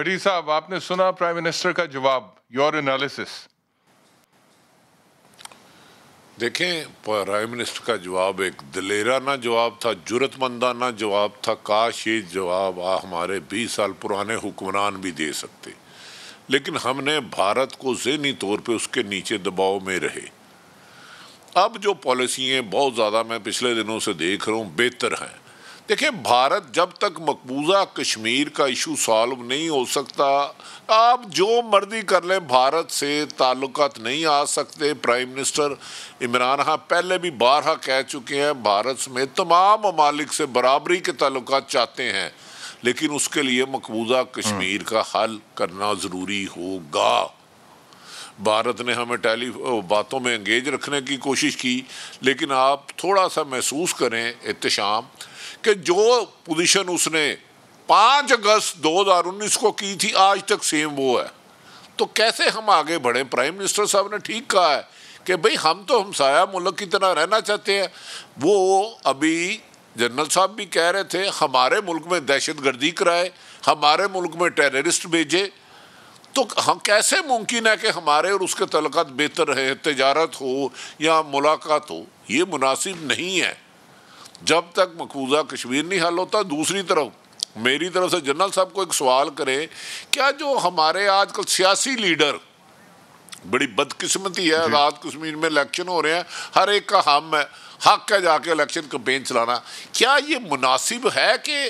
भट्टी साहब आपने सुना प्राइम मिनिस्टर का जवाब योर एनालिसिस देखें प्राइम मिनिस्टर का जवाब एक दलेराना जवाब था जरूरतमंदाना जवाब था काश ये जवाब आ हमारे 20 साल पुराने हुक्मरान भी दे सकते लेकिन हमने भारत को जहनी तौर पे उसके नीचे दबाव में रहे अब जो पॉलिसी हैं बहुत ज़्यादा मैं पिछले दिनों से देख रहा हूँ बेहतर हैं देखिए भारत जब तक मकबूजा कश्मीर का इशू सॉल्व नहीं हो सकता आप जो मर्जी कर लें भारत से ताल्लुक नहीं आ सकते प्राइम मिनिस्टर इमरान खान पहले भी बारह कह चुके हैं भारत में तमाम ममालिक से बराबरी के ताल्लुक चाहते हैं लेकिन उसके लिए मकबूजा कश्मीर का हल करना ज़रूरी होगा भारत ने हमें टेली बातों में एंगेज रखने की कोशिश की लेकिन आप थोड़ा सा महसूस करें एहतम कि जो पोजीशन उसने पाँच अगस्त 2019 को की थी आज तक सेम वो है तो कैसे हम आगे बढ़े प्राइम मिनिस्टर साहब ने ठीक कहा है कि भाई हम तो हमसाया मुल्क की तरह रहना चाहते हैं वो अभी जनरल साहब भी कह रहे थे हमारे मुल्क में दहशत गर्दी कराए हमारे मुल्क में टेररिस्ट भेजे तो हम कैसे मुमकिन है कि हमारे और उसके तलक बेहतर रहे तजारत हो या मुलाकात हो ये मुनासिब नहीं है जब तक मकबूजा कश्मीर नहीं हल होता दूसरी तरफ मेरी तरफ से जनरल साहब को एक सवाल करें क्या जो हमारे आजकल सियासी लीडर बड़ी बदकिस्मती है आज़ाद कश्मीर में इलेक्शन हो रहे हैं हर एक का हम है हक है जाके इलेक्शन कंपेन चलाना क्या ये मुनासिब है कि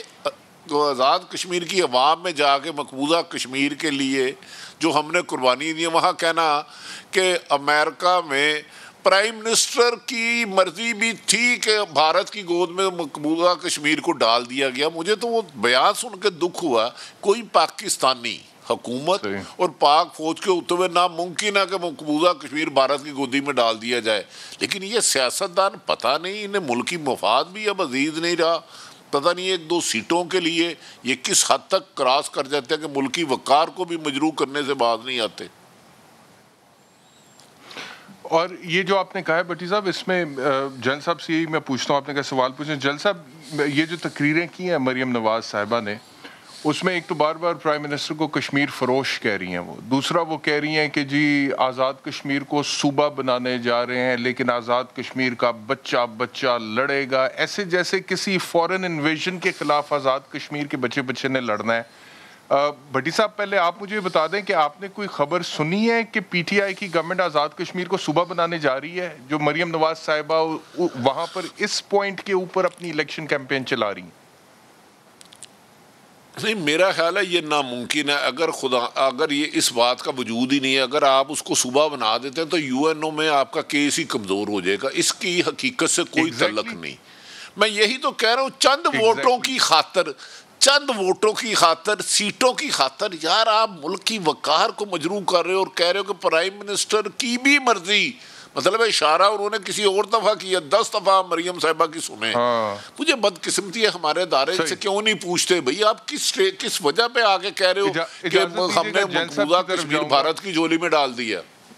तो आज़ाद कश्मीर की आवाम में जाके मकबूजा कश्मीर के लिए जो हमने कुर्बानी दी वहाँ कहना कि अमेरिका में प्राइम मिनिस्टर की मर्जी भी थी कि भारत की गोद में मकबूजा कश्मीर को डाल दिया गया मुझे तो वो बयान सुन के दुख हुआ कोई पाकिस्तानी हकूमत और पाक फौज के होते हुए नामुमकिन है कि मकबूजा कश्मीर भारत की गोदी में डाल दिया जाए लेकिन ये सियासतदान पता नहीं इन्हें मुल्की मफाद भी अब अजीज नहीं रहा पता नहीं एक दो सीटों के लिए ये किस हद तक क्रॉस कर जाते हैं कि मुल्की वक़ार को भी मजरू करने से बाज नहीं आते और ये जो आपने कहा है बटी साहब इसमें जल साहब से मैं पूछता हूँ आपने कहा सवाल पूछना जल साहब ये जो तकरीरें की हैं मरीम नवाज साहिबा ने उसमें एक तो बार बार प्राइम मिनिस्टर को कश्मीर फरोश कह रही हैं वो दूसरा वो कह रही हैं कि जी आज़ाद कश्मीर को सूबा बनाने जा रहे हैं लेकिन आज़ाद कश्मीर का बच्चा बच्चा लड़ेगा ऐसे जैसे किसी फॉरेन इन्वेजन के ख़िलाफ़ आज़ाद कश्मीर के बच्चे बच्चे ने लड़ना है भट्टी साहब पहले आप मुझे बता दें कि आपने कोई खबर सुनी है कि पीटीआई की गवर्नमेंट आज़ाद कश्मीर को सुबह बनाने जा रही है जो मरियम नवाज साहिबा वहां पर इस पॉइंट के ऊपर अपनी इलेक्शन कैंपेन चला रही नहीं मेरा ख्याल है ये नामुमकिन है अगर खुदा अगर ये इस बात का वजूद ही नहीं है अगर आप उसको सुबह बना देते हैं तो यूएनओ में आपका केस ही कमज़ोर हो जाएगा इसकी हकीकत से कोई exactly. तलक नहीं मैं यही तो कह रहा हूँ चंद exactly. वोटों की खातर चंद वोटों की खातर सीटों की खातर यार आप मुल्क की वकार को मजरू कर रहे हो और कह रहे हो कि प्राइम मिनिस्टर की भी मर्जी मतलब इशारा उन्होंने किसी और दफा किया दस दफा मरियम साहबा की सुने हाँ। मुझे बदकिस्मती है हमारे दायरे से क्यों नहीं पूछते भाई आप किस किस वजह पे आगे कह रहे हो कि हमने मकबूजा कश्मीर भारत की जोली में डाल दिया